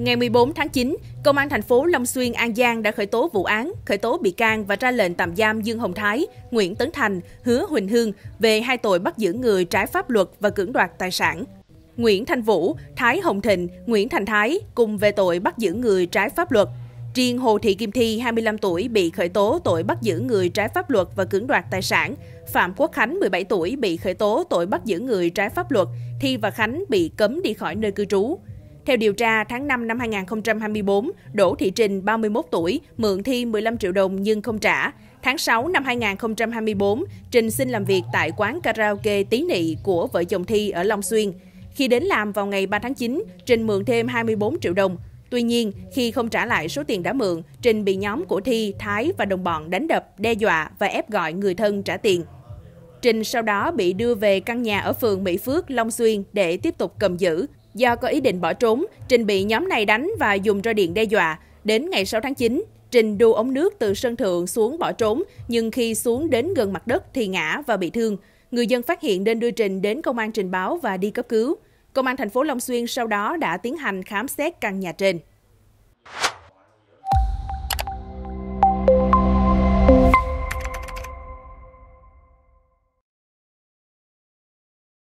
Ngày 14 tháng 9, Công an thành phố Long Xuyên, An Giang đã khởi tố vụ án, khởi tố bị can và ra lệnh tạm giam Dương Hồng Thái, Nguyễn Tấn Thành, Hứa Huỳnh Hương về hai tội bắt giữ người trái pháp luật và cưỡng đoạt tài sản. Nguyễn Thanh Vũ, Thái Hồng Thịnh, Nguyễn Thành Thái cùng về tội bắt giữ người trái pháp luật. Riêng Hồ Thị Kim Thi, 25 tuổi, bị khởi tố tội bắt giữ người trái pháp luật và cưỡng đoạt tài sản. Phạm Quốc Khánh, 17 tuổi, bị khởi tố tội bắt giữ người trái pháp luật. Thi và Khánh bị cấm đi khỏi nơi cư trú. Theo điều tra, tháng 5 năm 2024, Đỗ Thị Trình, 31 tuổi, mượn Thi 15 triệu đồng nhưng không trả. Tháng 6 năm 2024, Trình xin làm việc tại quán karaoke Tí Nị của vợ chồng Thi ở Long Xuyên. Khi đến làm vào ngày 3 tháng 9, Trình mượn thêm 24 triệu đồng. Tuy nhiên, khi không trả lại số tiền đã mượn, Trình bị nhóm của Thi, Thái và đồng bọn đánh đập, đe dọa và ép gọi người thân trả tiền. Trình sau đó bị đưa về căn nhà ở phường Mỹ Phước, Long Xuyên để tiếp tục cầm giữ. Do có ý định bỏ trốn, Trình bị nhóm này đánh và dùng roi điện đe dọa. Đến ngày 6 tháng 9, Trình đu ống nước từ sân thượng xuống bỏ trốn, nhưng khi xuống đến gần mặt đất thì ngã và bị thương. Người dân phát hiện nên đưa Trình đến công an trình báo và đi cấp cứu. Công an thành phố Long Xuyên sau đó đã tiến hành khám xét căn nhà trên.